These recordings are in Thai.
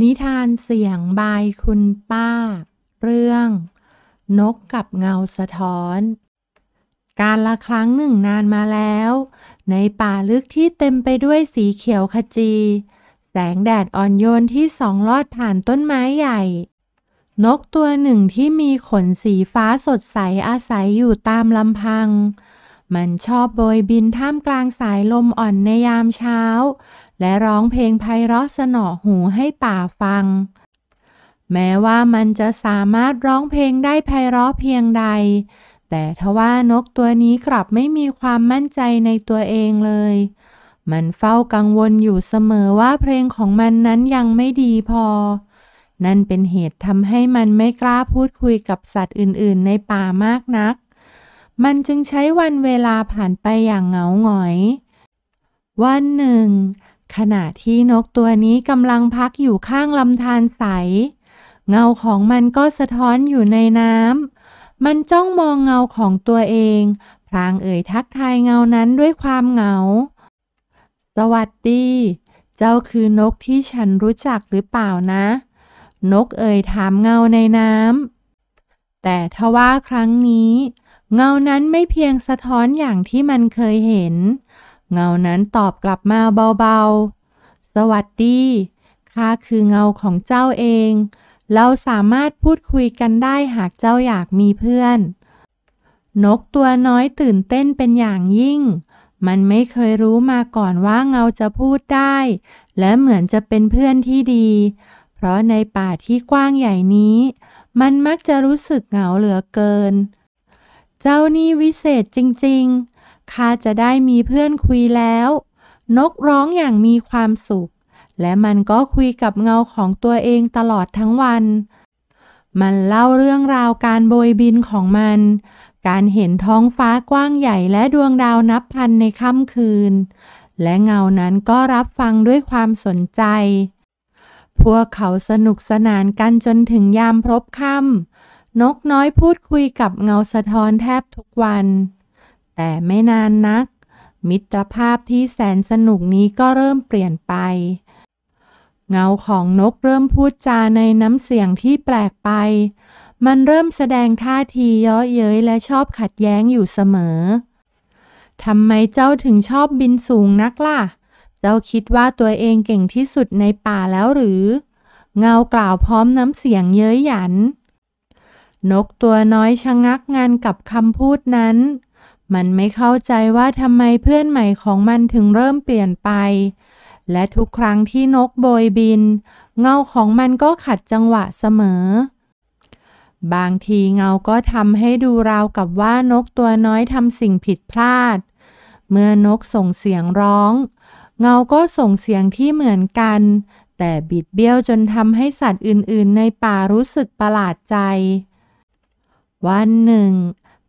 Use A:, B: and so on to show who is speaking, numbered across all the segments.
A: นิทานเสียงบายคุณป้า เรื่อง นกกับเงาสะท้อน การละครั้งหนึ่งนานมาแล้ว ในป่าลึกที่เต็มไปด้วยสีเขียวขจี แสงแดดอ่อนโยนที่สองลอดผ่านต้นไม้ใหญ่ นกตัวหนึ่งที่มีขนสีฟ้าสดใส อาศัยอยู่ตามลำพังมันชอบโบยบินท่ามกลางสายลมอ่อนในยามเช้า และร้องเพลงไพเราะสนอหูให้ป่าฟัง แม้ว่ามันจะสามารถร้องเพลงได้ไพเราะเพียงใด แต่ทว่านกตัวนี้กลับไม่มีความมั่นใจในตัวเองเลย มันเฝ้ากังวลอยู่เสมอว่าเพลงของมันนั้นยังไม่ดีพอ นั่นเป็นเหตุทำให้มันไม่กล้าพูดคุยกับสัตว์อื่นๆ ในป่ามากนักมันจึงใช้วันเวลาผ่านไปอย่างเหงาหงอย วันหนึ่ง ขณะที่นกตัวนี้กำลังพักอยู่ข้างลำธารใส เงาของมันก็สะท้อนอยู่ในน้ำมันจ้องมองเงาของตัวเอง พลางเอ่ยทักทายเงานั้นด้วยความเหงา สวัสดี เจ้าคือนกที่ฉันรู้จักหรือเปล่านะ นกเอ่ยถามเงาในน้ำแต่ทว่าครั้งนี้เงานั้นไม่เพียงสะท้อนอย่างที่มันเคยเห็น เงานั้นตอบกลับมาเบาๆ สวัสดี ข้าคือเงาของเจ้าเอง เราสามารถพูดคุยกันได้หากเจ้าอยากมีเพื่อน นกตัวน้อยตื่นเต้นเป็นอย่างยิ่ง มันไม่เคยรู้มาก่อนว่าเงาจะพูดได้ และเหมือนจะเป็นเพื่อนที่ดี เพราะในป่าที่กว้างใหญ่นี้ มันมักจะรู้สึกเหงาเหลือเกินเจ้านี่วิเศษจริงๆ ข้าจะได้มีเพื่อนคุยแล้ว นกร้องอย่างมีความสุข และมันก็คุยกับเงาของตัวเองตลอดทั้งวัน มันเล่าเรื่องราวการโบยบินของมัน การเห็นท้องฟ้ากว้างใหญ่และดวงดาวนับพันในค่ำคืน และเงานั้นก็รับฟังด้วยความสนใจ พวกเขาสนุกสนานกันจนถึงยามพบค่ำนกน้อยพูดคุยกับเงาสะท้อนแทบทุกวัน แต่ไม่นานนัก มิตรภาพที่แสนสนุกนี้ก็เริ่มเปลี่ยนไป เงาของนกเริ่มพูดจาในน้ำเสียงที่แปลกไป มันเริ่มแสดงท่าทีเย่อเย้ยและชอบขัดแย้งอยู่เสมอ ทำไมเจ้าถึงชอบบินสูงนักล่ะ เจ้าคิดว่าตัวเองเก่งที่สุดในป่าแล้วหรือ เงากล่าวพร้อมน้ำเสียงเย้ยหยันเนกตัวน้อยชะงักงานกับคำพูดนั้น มันไม่เข้าใจว่าทำไมเพื่อนใหม่ของมันถึงเริ่มเปลี่ยนไป และทุกครั้งที่นกโบยบิน เงาของมันก็ขัดจังหวะเสมอ บางทีเงาก็ทำให้ดูราวกับว่านกตัวน้อยทำสิ่งผิดพลาด เมื่อนกส่งเสียงร้อง เงาก็ส่งเสียงที่เหมือนกัน แต่บิดเบี้ยวจนทำให้สัตว์อื่นๆ ในป่ารู้สึกประหลาดใจวันหนึ่ง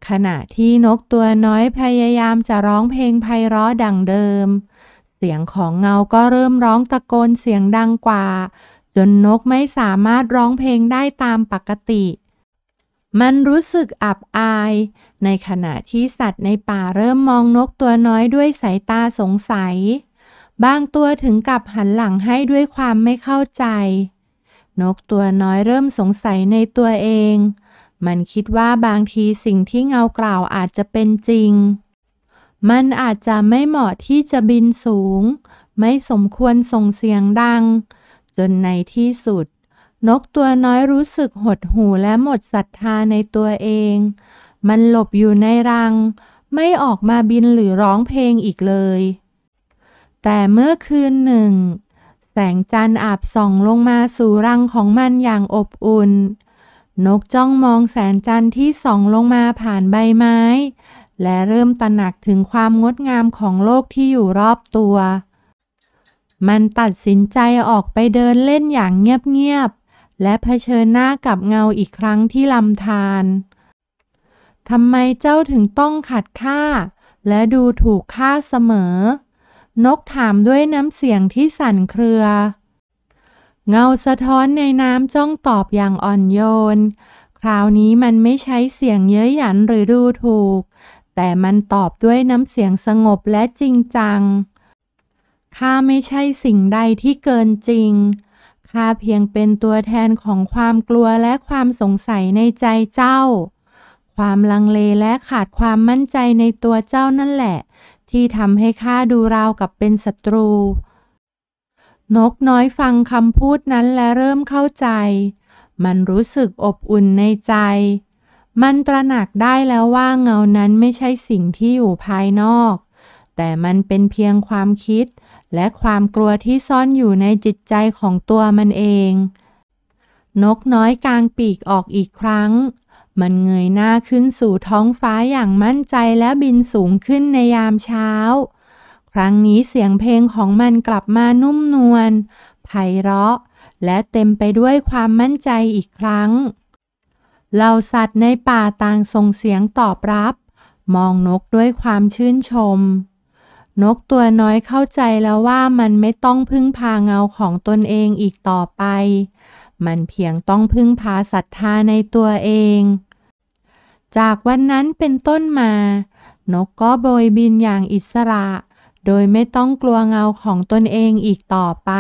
A: ขณะที่นกตัวน้อยพยายามจะร้องเพลงไพเราะดังเดิม เสียงของเงาก็เริ่มร้องตะโกนเสียงดังกว่า จนนกไม่สามารถร้องเพลงได้ตามปกติ มันรู้สึกอับอาย ในขณะที่สัตว์ในป่าเริ่มมองนกตัวน้อยด้วยสายตาสงสัย บางตัวถึงกับหันหลังให้ด้วยความไม่เข้าใจ นกตัวน้อยเริ่มสงสัยในตัวเองมันคิดว่าบางทีสิ่งที่เงากล่าวอาจจะเป็นจริง มันอาจจะไม่เหมาะที่จะบินสูง ไม่สมควรส่งเสียงดัง จนในที่สุด นกตัวน้อยรู้สึกหดหู่และหมดศรัทธาในตัวเอง มันหลบอยู่ในรัง ไม่ออกมาบินหรือร้องเพลงอีกเลย แต่เมื่อคืนหนึ่ง แสงจันทร์อาบส่องลงมาสู่รังของมันอย่างอบอุ่นนกจ้องมองแสงจันทร์ที่ส่องลงมาผ่านใบไม้ และเริ่มตระหนักถึงความงดงามของโลกที่อยู่รอบตัว มันตัดสินใจออกไปเดินเล่นอย่างเงียบ ๆ และเผชิญหน้ากับเงาอีกครั้งที่ลำธารทำไมเจ้าถึงต้องขัดข้าและดูถูกข้าเสมอ นกถามด้วยน้ำเสียงที่สั่นเครือเงาสะท้อนในน้ำจ้องตอบอย่างอ่อนโยน คราวนี้มันไม่ใช้เสียงเย้ยหยันหรือดูถูก แต่มันตอบด้วยน้ำเสียงสงบและจริงจัง ข้าไม่ใช่สิ่งใดที่เกินจริง ข้าเพียงเป็นตัวแทนของความกลัวและความสงสัยในใจเจ้า ความลังเลและขาดความมั่นใจในตัวเจ้านั่นแหละ ที่ทำให้ข้าดูราวกับเป็นศัตรูนกน้อยฟังคำพูดนั้นและเริ่มเข้าใจ มันรู้สึกอบอุ่นในใจ มันตระหนักได้แล้วว่าเงานั้นไม่ใช่สิ่งที่อยู่ภายนอก แต่มันเป็นเพียงความคิดและความกลัวที่ซ่อนอยู่ในจิตใจของตัวมันเอง นกน้อยกางปีกออกอีกครั้ง มันเงยหน้าขึ้นสู่ท้องฟ้าอย่างมั่นใจและบินสูงขึ้นในยามเช้าครั้งนี้เสียงเพลงของมันกลับมานุ่มนวลไพเราะและเต็มไปด้วยความมั่นใจอีกครั้ง เหล่าสัตว์ในป่าต่างส่งเสียงตอบรับ มองนกด้วยความชื่นชม นกตัวน้อยเข้าใจแล้วว่ามันไม่ต้องพึ่งพาเงาของตนเองอีกต่อไป มันเพียงต้องพึ่งพาศรัทธาในตัวเอง จากวันนั้นเป็นต้นมา นกก็โบยบินอย่างอิสระเโดยไม่ต้องกลัวเงาของตนเองอีกต่อไป